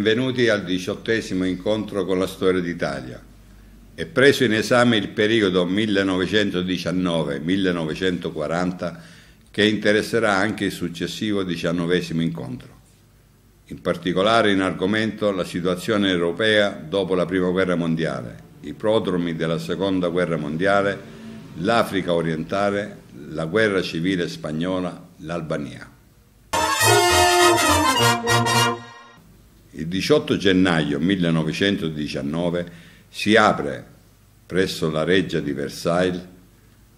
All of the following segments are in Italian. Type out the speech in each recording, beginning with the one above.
benvenuti al diciottesimo incontro con la storia d'Italia e preso in esame il periodo 1919-1940 che interesserà anche il successivo diciannovesimo incontro. In particolare in argomento la situazione europea dopo la Prima Guerra Mondiale, i prodromi della Seconda Guerra Mondiale, l'Africa orientale, la guerra civile spagnola, l'Albania. Il 18 gennaio 1919 si apre presso la reggia di Versailles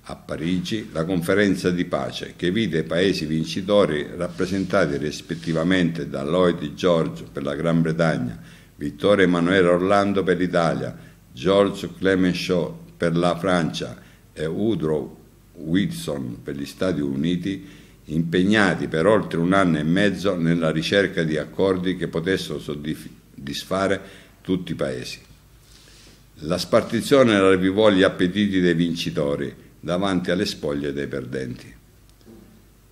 a Parigi la conferenza di pace che vide i paesi vincitori rappresentati rispettivamente da Lloyd George per la Gran Bretagna, Vittorio Emanuele Orlando per l'Italia, George Clemenceau per la Francia e Woodrow Wilson per gli Stati Uniti impegnati per oltre un anno e mezzo nella ricerca di accordi che potessero soddisfare tutti i paesi. La spartizione ravvivò gli appetiti dei vincitori davanti alle spoglie dei perdenti.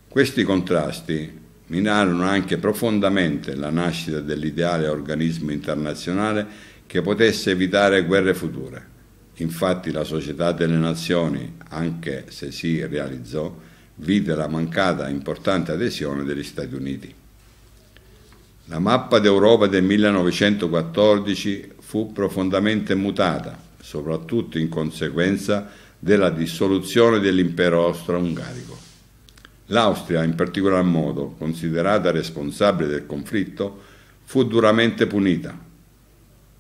Questi contrasti minarono anche profondamente la nascita dell'ideale organismo internazionale che potesse evitare guerre future. Infatti la Società delle Nazioni, anche se si realizzò, vide la mancata importante adesione degli Stati Uniti. La mappa d'Europa del 1914 fu profondamente mutata, soprattutto in conseguenza della dissoluzione dell'impero austro-ungarico. L'Austria, in particolar modo, considerata responsabile del conflitto, fu duramente punita.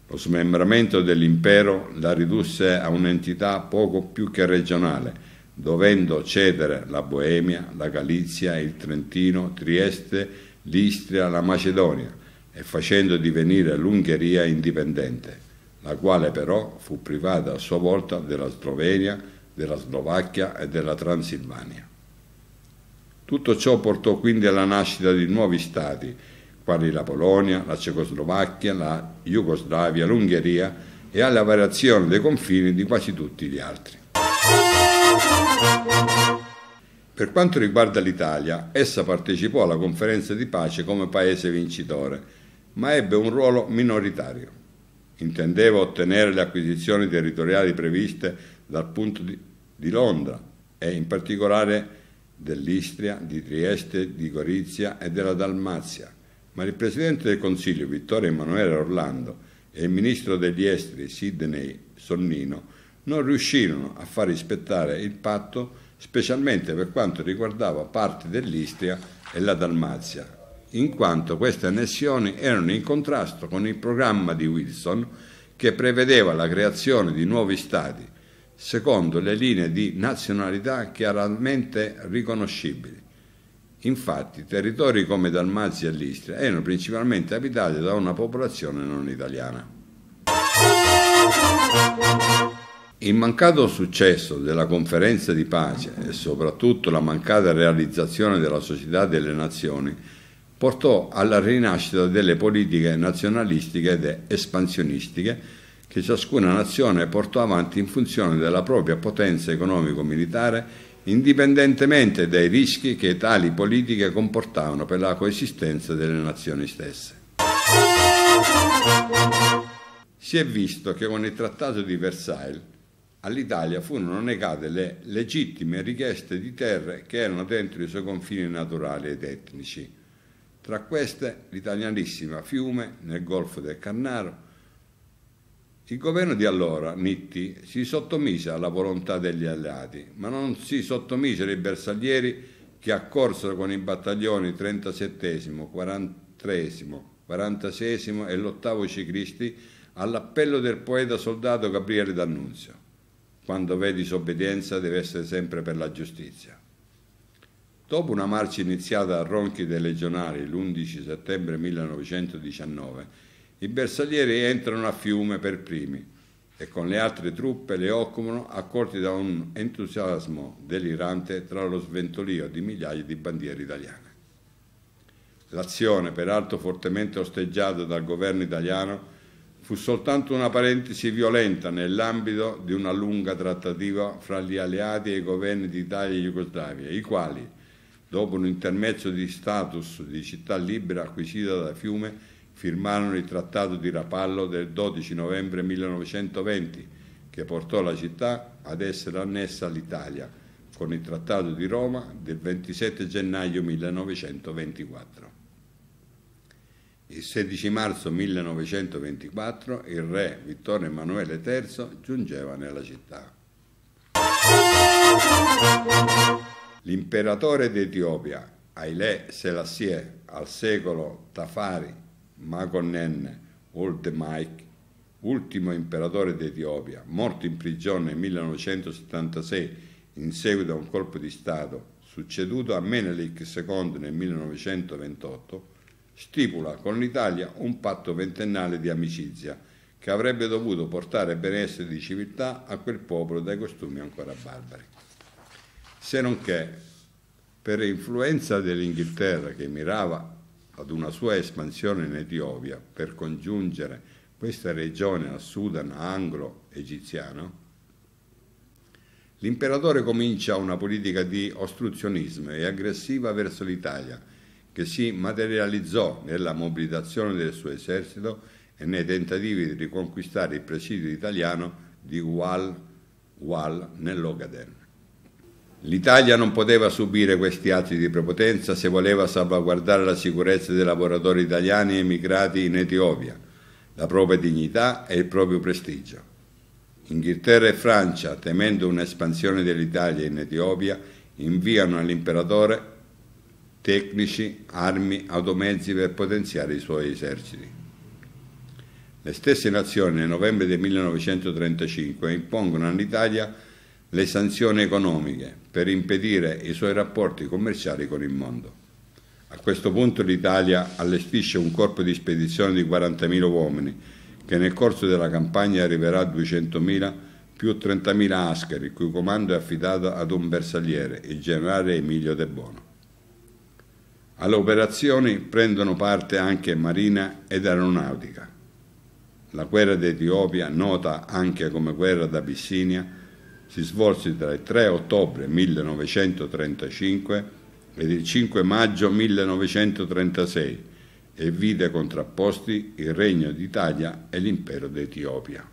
Lo smembramento dell'impero la ridusse a un'entità poco più che regionale, dovendo cedere la Boemia, la Galizia, il Trentino, Trieste, l'Istria, la Macedonia e facendo divenire l'Ungheria indipendente, la quale però fu privata a sua volta della Slovenia, della Slovacchia e della Transilvania. Tutto ciò portò quindi alla nascita di nuovi stati, quali la Polonia, la Cecoslovacchia, la Jugoslavia, l'Ungheria e alla variazione dei confini di quasi tutti gli altri. Per quanto riguarda l'Italia, essa partecipò alla conferenza di pace come paese vincitore, ma ebbe un ruolo minoritario. Intendeva ottenere le acquisizioni territoriali previste dal punto di, di Londra e in particolare dell'Istria, di Trieste, di Gorizia e della Dalmazia, ma il Presidente del Consiglio Vittorio Emanuele Orlando e il Ministro degli Esteri Sidney Sonnino non riuscirono a far rispettare il patto specialmente per quanto riguardava parte dell'Istria e la Dalmazia, in quanto queste annessioni erano in contrasto con il programma di Wilson che prevedeva la creazione di nuovi stati, secondo le linee di nazionalità chiaramente riconoscibili. Infatti, territori come Dalmazia e l'Istria erano principalmente abitati da una popolazione non italiana. Il mancato successo della conferenza di pace e soprattutto la mancata realizzazione della Società delle Nazioni portò alla rinascita delle politiche nazionalistiche ed espansionistiche che ciascuna nazione portò avanti in funzione della propria potenza economico-militare indipendentemente dai rischi che tali politiche comportavano per la coesistenza delle nazioni stesse. Si è visto che con il Trattato di Versailles all'Italia furono negate le legittime richieste di terre che erano dentro i suoi confini naturali ed etnici. Tra queste l'italianissima Fiume nel Golfo del Cannaro. Il governo di allora, Nitti, si sottomise alla volontà degli alleati, ma non si sottomisero i bersaglieri che accorsero con i battaglioni 37, 43, 46 e l'ottavo ciclisti all'appello del poeta soldato Gabriele D'Annunzio quando v'è disobbedienza deve essere sempre per la giustizia. Dopo una marcia iniziata a ronchi dei legionari l'11 settembre 1919, i bersaglieri entrano a Fiume per primi e con le altre truppe le occupano accorti da un entusiasmo delirante tra lo sventolio di migliaia di bandiere italiane. L'azione, peraltro fortemente osteggiata dal governo italiano, fu soltanto una parentesi violenta nell'ambito di una lunga trattativa fra gli alleati e i governi d'Italia e Jugoslavia, i quali, dopo un intermezzo di status di città libera acquisita da Fiume, firmarono il Trattato di Rapallo del 12 novembre 1920, che portò la città ad essere annessa all'Italia con il Trattato di Roma del 27 gennaio 1924. Il 16 marzo 1924 il re Vittorio Emanuele III giungeva nella città. L'imperatore d'Etiopia, Haile Selassie, al secolo Tafari Magonnen Oldemaik, ultimo imperatore d'Etiopia, morto in prigione nel 1976 in seguito a un colpo di Stato, succeduto a Menelik II nel 1928, stipula con l'Italia un patto ventennale di amicizia che avrebbe dovuto portare benessere di civiltà a quel popolo dai costumi ancora barbari. Se non che, per influenza dell'Inghilterra che mirava ad una sua espansione in Etiopia per congiungere questa regione al Sudan anglo-egiziano, l'imperatore comincia una politica di ostruzionismo e aggressiva verso l'Italia, che si materializzò nella mobilitazione del suo esercito e nei tentativi di riconquistare il presidio italiano di Wal, Wal nell'Ogaden. L'Italia non poteva subire questi atti di prepotenza se voleva salvaguardare la sicurezza dei lavoratori italiani emigrati in Etiopia, la propria dignità e il proprio prestigio. Inghilterra e Francia, temendo un'espansione dell'Italia in Etiopia, inviano all'imperatore tecnici, armi, automezzi per potenziare i suoi eserciti. Le stesse nazioni nel novembre del 1935 impongono all'Italia le sanzioni economiche per impedire i suoi rapporti commerciali con il mondo. A questo punto l'Italia allestisce un corpo di spedizione di 40.000 uomini che nel corso della campagna arriverà a 200.000 più 30.000 ascari, il cui comando è affidato ad un bersagliere, il generale Emilio De Bono. Alle operazioni prendono parte anche Marina ed Aeronautica. La guerra d'Etiopia, nota anche come guerra d'Abissinia, si svolse tra il 3 ottobre 1935 ed il 5 maggio 1936 e vide contrapposti il Regno d'Italia e l'Impero d'Etiopia.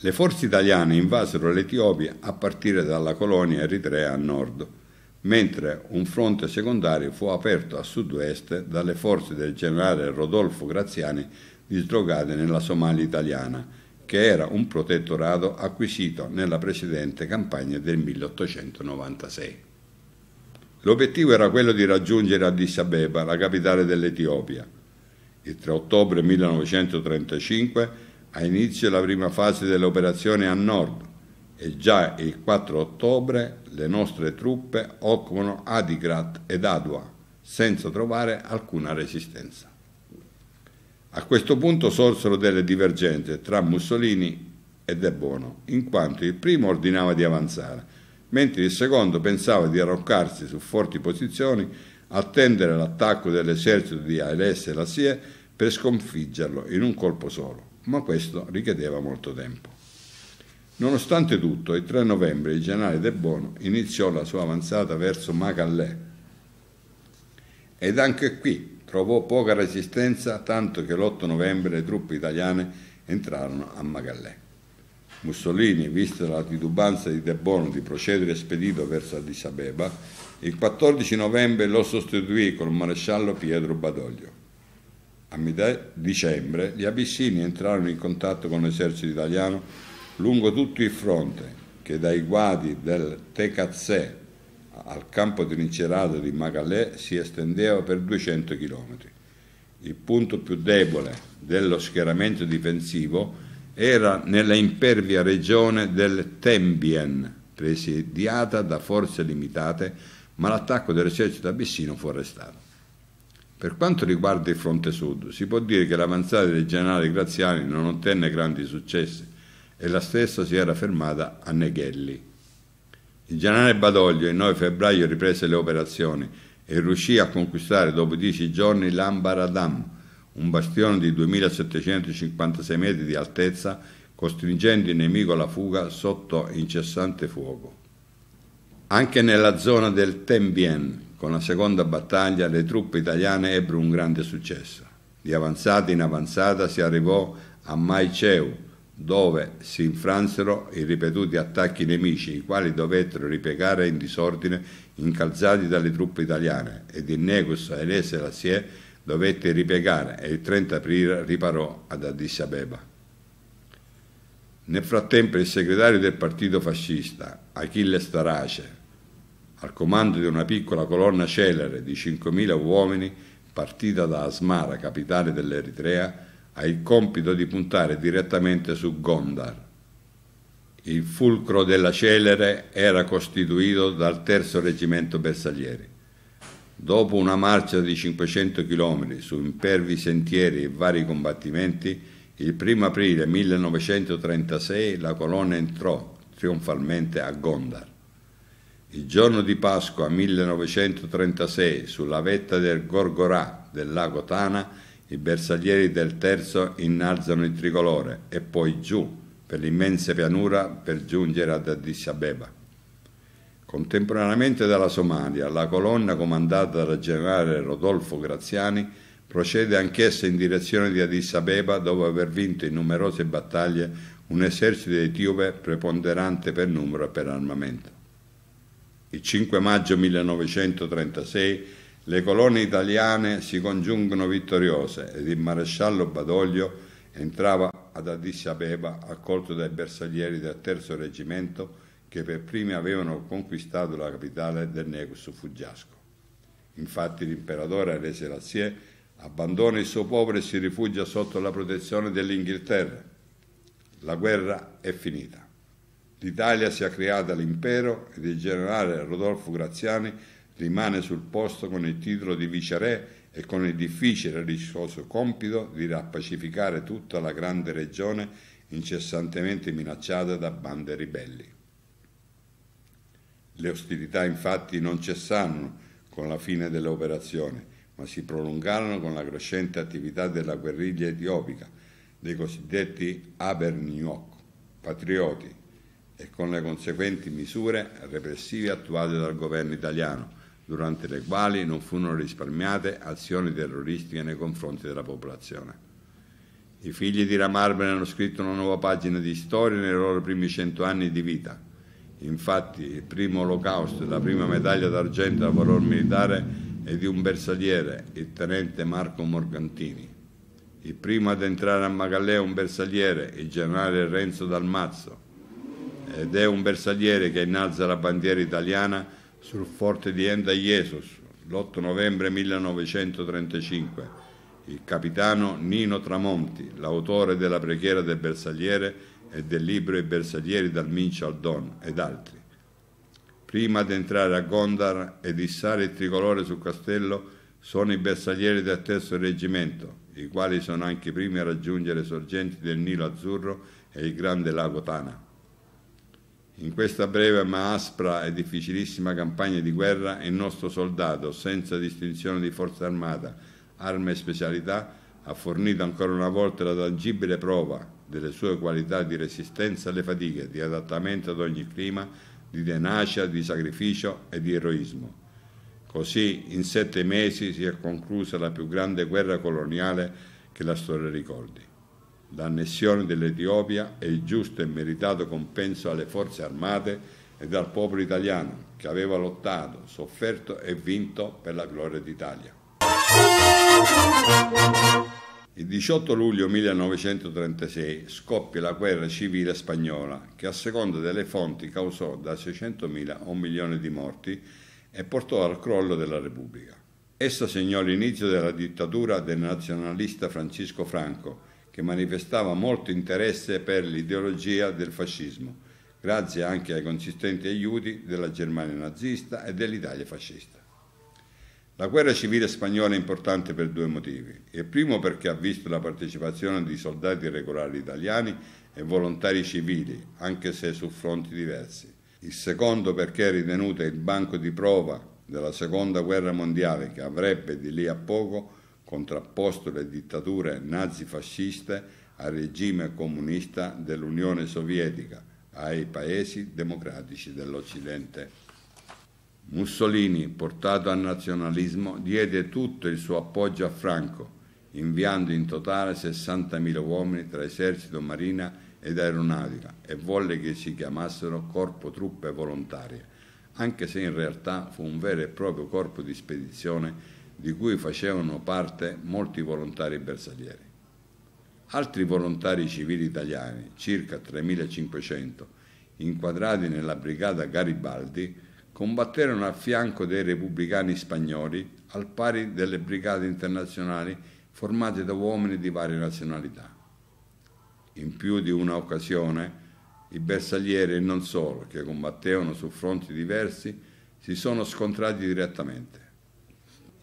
Le forze italiane invasero l'Etiopia a partire dalla colonia eritrea a nord mentre un fronte secondario fu aperto a sud-ovest dalle forze del generale Rodolfo Graziani dislocate nella Somalia italiana, che era un protettorato acquisito nella precedente campagna del 1896. L'obiettivo era quello di raggiungere Addis Abeba, la capitale dell'Etiopia. Il 3 ottobre 1935 ha inizio la prima fase delle operazioni a nord, e già il 4 ottobre le nostre truppe occupano Adigrat ed Adwa senza trovare alcuna resistenza. A questo punto sorsero delle divergenze tra Mussolini e De Bono, in quanto il primo ordinava di avanzare, mentre il secondo pensava di arroccarsi su forti posizioni, attendere l'attacco dell'esercito di Ailès e la SIE per sconfiggerlo in un colpo solo, ma questo richiedeva molto tempo. Nonostante tutto, il 3 novembre il generale De Bono iniziò la sua avanzata verso Macalè ed anche qui trovò poca resistenza, tanto che l'8 novembre le truppe italiane entrarono a Macalè. Mussolini, vista la titubanza di De Bono di procedere spedito verso Addis Abeba, il 14 novembre lo sostituì col maresciallo Pietro Badoglio. A metà dicembre gli abissini entrarono in contatto con l'esercito italiano lungo tutto il fronte che dai guadi del Tecazzè al campo trincerato di Magalè si estendeva per 200 km. Il punto più debole dello schieramento difensivo era nella impervia regione del Tembien, presidiata da forze limitate, ma l'attacco dell'esercito abissino fu arrestato. Per quanto riguarda il fronte sud, si può dire che l'avanzata dei generali graziani non ottenne grandi successi, e la stessa si era fermata a Neghelli. Il generale Badoglio il 9 febbraio riprese le operazioni e riuscì a conquistare dopo dieci giorni l'Ambaradam, un bastione di 2756 metri di altezza, costringendo il nemico alla fuga sotto incessante fuoco. Anche nella zona del Tembien, con la seconda battaglia, le truppe italiane ebbero un grande successo. Di avanzata in avanzata si arrivò a Maiceu, dove si infransero i ripetuti attacchi nemici, i quali dovettero ripiegare in disordine, incalzati dalle truppe italiane, ed il Innegus elese la Sie dovette ripiegare e il 30 aprile riparò ad Addis Abeba. Nel frattempo il segretario del partito fascista, Achille Starace, al comando di una piccola colonna celere di 5.000 uomini partita da Asmara, capitale dell'Eritrea, ha il compito di puntare direttamente su Gondar. Il fulcro della celere era costituito dal terzo reggimento bersaglieri. Dopo una marcia di 500 km su impervi sentieri e vari combattimenti, il 1 aprile 1936 la colonna entrò trionfalmente a Gondar. Il giorno di Pasqua 1936, sulla vetta del Gorgorà del lago Tana, i bersaglieri del terzo innalzano il tricolore e poi giù per l'immensa pianura per giungere ad Addis Abeba. Contemporaneamente dalla Somalia, la colonna comandata dal generale Rodolfo Graziani procede anch'essa in direzione di Addis Abeba dopo aver vinto in numerose battaglie un esercito etiope preponderante per numero e per armamento. Il 5 maggio 1936 le colonne italiane si congiungono vittoriose ed il maresciallo Badoglio entrava ad Addis Abeba accolto dai bersaglieri del terzo reggimento che per primi avevano conquistato la capitale del Negus Fuggiasco. Infatti l'imperatore Re Selassie abbandona il suo popolo e si rifugia sotto la protezione dell'Inghilterra. La guerra è finita. L'Italia si è creata l'impero ed il generale Rodolfo Graziani rimane sul posto con il titolo di viceré e con il difficile e rischioso compito di rappacificare tutta la grande regione incessantemente minacciata da bande ribelli. Le ostilità infatti non cessarono con la fine delle operazioni, ma si prolungarono con la crescente attività della guerriglia etiopica, dei cosiddetti Aberniok, patrioti, e con le conseguenti misure repressive attuate dal governo italiano, durante le quali non furono risparmiate azioni terroristiche nei confronti della popolazione. I figli di Ramarbene hanno scritto una nuova pagina di storia nei loro primi cento anni di vita. Infatti il primo olocausto e la prima medaglia d'argento al valor militare è di un bersagliere, il tenente Marco Morgantini. Il primo ad entrare a Magallea è un bersagliere, il generale Renzo Dalmazzo, ed è un bersagliere che innalza la bandiera italiana sul forte di Enda Jesus l'8 novembre 1935. Il capitano Nino Tramonti, l'autore della preghiera del bersagliere e del libro I bersaglieri dal Mincio al Don ed altri. Prima di entrare a Gondar ed issare il tricolore sul castello sono i bersaglieri del terzo reggimento, i quali sono anche i primi a raggiungere le sorgenti del Nilo Azzurro e il grande lago Tana. In questa breve ma aspra e difficilissima campagna di guerra il nostro soldato, senza distinzione di forza armata, arma e specialità, ha fornito ancora una volta la tangibile prova delle sue qualità di resistenza alle fatiche, di adattamento ad ogni clima, di tenacia, di sacrificio e di eroismo. Così in sette mesi si è conclusa la più grande guerra coloniale che la storia ricordi. L'annessione dell'Etiopia è il giusto e meritato compenso alle forze armate e dal popolo italiano che aveva lottato, sofferto e vinto per la gloria d'Italia. Il 18 luglio 1936 scoppia la guerra civile spagnola che a seconda delle fonti causò da 600.000 a un milione di morti e portò al crollo della Repubblica. Essa segnò l'inizio della dittatura del nazionalista Francisco Franco, che manifestava molto interesse per l'ideologia del fascismo, grazie anche ai consistenti aiuti della Germania nazista e dell'Italia fascista. La guerra civile spagnola è importante per due motivi. Il primo perché ha visto la partecipazione di soldati regolari italiani e volontari civili, anche se su fronti diversi. Il secondo perché è ritenuta il banco di prova della seconda guerra mondiale che avrebbe di lì a poco contrapposto le dittature nazifasciste al regime comunista dell'Unione Sovietica, ai paesi democratici dell'Occidente. Mussolini, portato al nazionalismo, diede tutto il suo appoggio a Franco, inviando in totale 60.000 uomini tra esercito, marina ed aeronautica e volle che si chiamassero corpo truppe volontarie, anche se in realtà fu un vero e proprio corpo di spedizione di cui facevano parte molti volontari bersaglieri. Altri volontari civili italiani, circa 3.500, inquadrati nella brigata Garibaldi, combatterono a fianco dei repubblicani spagnoli al pari delle brigate internazionali formate da uomini di varie nazionalità. In più di una occasione, i bersaglieri e non solo, che combattevano su fronti diversi, si sono scontrati direttamente.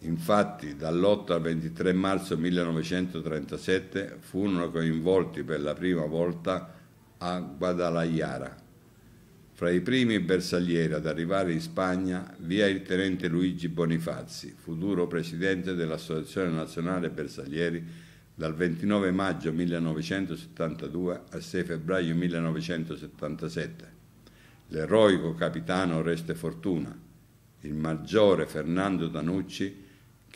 Infatti dall'8 al 23 marzo 1937 furono coinvolti per la prima volta a Guadalajara. Fra i primi bersaglieri ad arrivare in Spagna vi è il tenente Luigi Bonifazzi, futuro presidente dell'Associazione Nazionale Bersaglieri dal 29 maggio 1972 al 6 febbraio 1977. L'eroico capitano Oreste Fortuna, il maggiore Fernando Danucci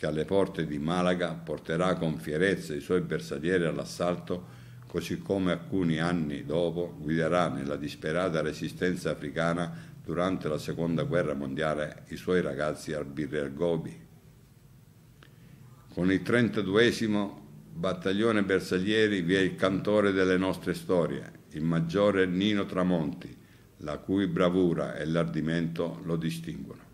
che alle porte di Malaga porterà con fierezza i suoi bersaglieri all'assalto, così come alcuni anni dopo guiderà nella disperata resistenza africana durante la seconda guerra mondiale i suoi ragazzi al Birrer Gobi. Con il 32 battaglione bersaglieri vi è il cantore delle nostre storie, il maggiore Nino Tramonti, la cui bravura e l'ardimento lo distinguono.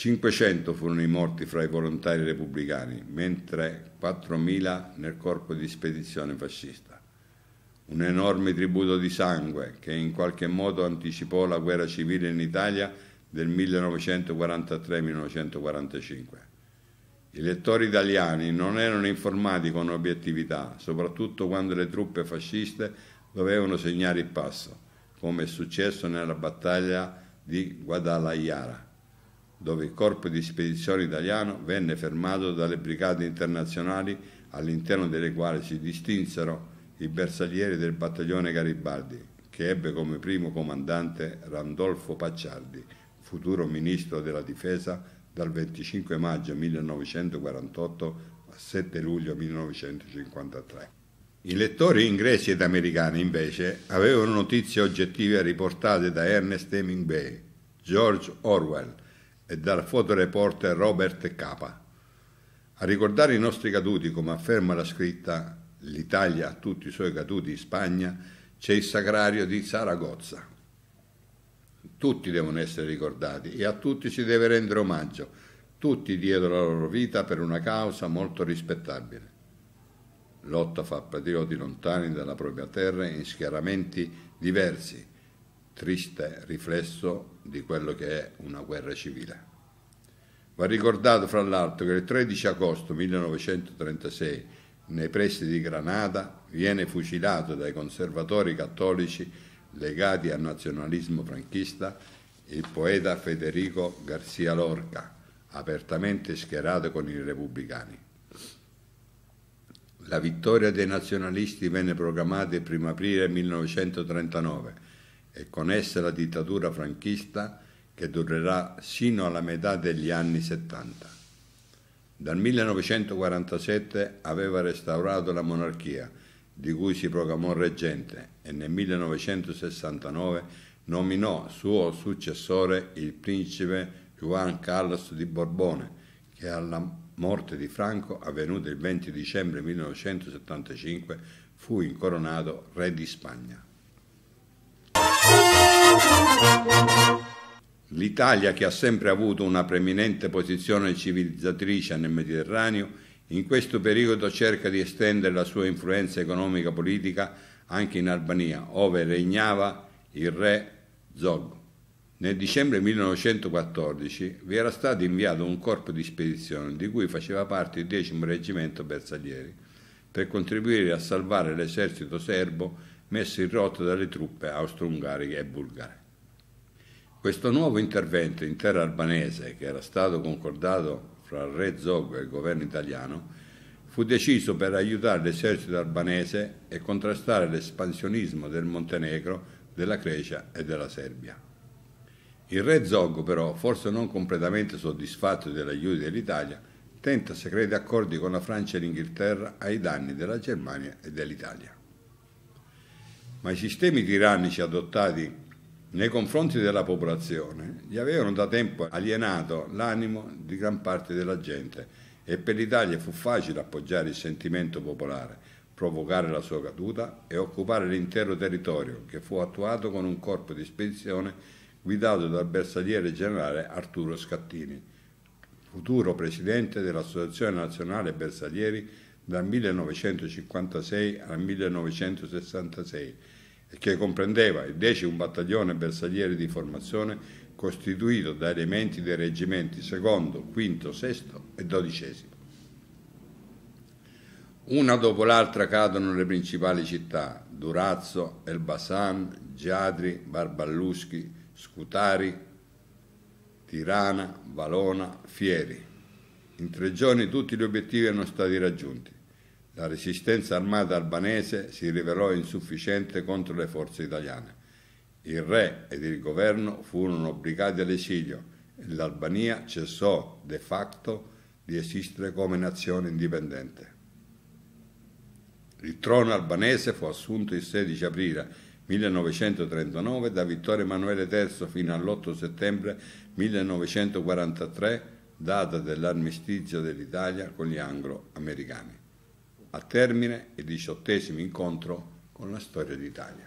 500 furono i morti fra i volontari repubblicani, mentre 4.000 nel corpo di spedizione fascista. Un enorme tributo di sangue che in qualche modo anticipò la guerra civile in Italia del 1943-1945. I lettori italiani non erano informati con obiettività, soprattutto quando le truppe fasciste dovevano segnare il passo, come è successo nella battaglia di Guadalajara dove il corpo di spedizione italiano venne fermato dalle brigate internazionali all'interno delle quali si distinsero i bersaglieri del battaglione Garibaldi, che ebbe come primo comandante Randolfo Pacciardi, futuro ministro della difesa dal 25 maggio 1948 al 7 luglio 1953. I lettori inglesi ed americani invece avevano notizie oggettive riportate da Ernest Hemingway, George Orwell, e dal fotoreporter Robert Capa. A ricordare i nostri caduti, come afferma la scritta L'Italia a tutti i suoi caduti in Spagna, c'è il sacrario di Saragozza. Tutti devono essere ricordati e a tutti si deve rendere omaggio, tutti diedero la loro vita per una causa molto rispettabile. Lotta fa patrioti lontani dalla propria terra in schieramenti diversi, triste riflesso di quello che è una guerra civile. Va ricordato fra l'altro che il 13 agosto 1936 nei pressi di Granada viene fucilato dai conservatori cattolici legati al nazionalismo franchista il poeta Federico García Lorca, apertamente schierato con i repubblicani. La vittoria dei nazionalisti venne proclamata il 1 aprile 1939 e con essa la dittatura franchista che durerà sino alla metà degli anni 70. Dal 1947 aveva restaurato la monarchia, di cui si proclamò reggente, e nel 1969 nominò suo successore il principe Juan Carlos di Borbone, che alla morte di Franco, avvenuta il 20 dicembre 1975, fu incoronato re di Spagna. L'Italia, che ha sempre avuto una preminente posizione civilizzatrice nel Mediterraneo, in questo periodo cerca di estendere la sua influenza economica-politica e anche in Albania, dove regnava il re Zog. Nel dicembre 1914 vi era stato inviato un corpo di spedizione di cui faceva parte il X Reggimento Bersaglieri per contribuire a salvare l'esercito serbo messo in rotta dalle truppe austro-ungariche e bulgare. Questo nuovo intervento in terra albanese, che era stato concordato fra il re Zog e il governo italiano, fu deciso per aiutare l'esercito albanese e contrastare l'espansionismo del Montenegro, della Grecia e della Serbia. Il re Zog, però, forse non completamente soddisfatto dell'aiuto dell'Italia, tenta segreti accordi con la Francia e l'Inghilterra ai danni della Germania e dell'Italia ma i sistemi tirannici adottati nei confronti della popolazione gli avevano da tempo alienato l'animo di gran parte della gente e per l'Italia fu facile appoggiare il sentimento popolare, provocare la sua caduta e occupare l'intero territorio che fu attuato con un corpo di spedizione guidato dal bersagliere generale Arturo Scattini, futuro presidente dell'Associazione Nazionale Bersaglieri dal 1956 al 1966 e che comprendeva il 10 un battaglione bersaglieri di formazione costituito da elementi dei reggimenti 2, 5, 6 e 12. Una dopo l'altra cadono le principali città, Durazzo, Elbasan, Giadri, Barballuschi, Scutari, Tirana, Valona, Fieri. In tre giorni tutti gli obiettivi erano stati raggiunti. La resistenza armata albanese si rivelò insufficiente contro le forze italiane. Il re ed il governo furono obbligati all'esilio e l'Albania cessò de facto di esistere come nazione indipendente. Il trono albanese fu assunto il 16 aprile 1939 da Vittorio Emanuele III fino all'8 settembre 1943, data dell'armistizio dell'Italia con gli anglo-americani a termine il diciottesimo incontro con la storia d'Italia.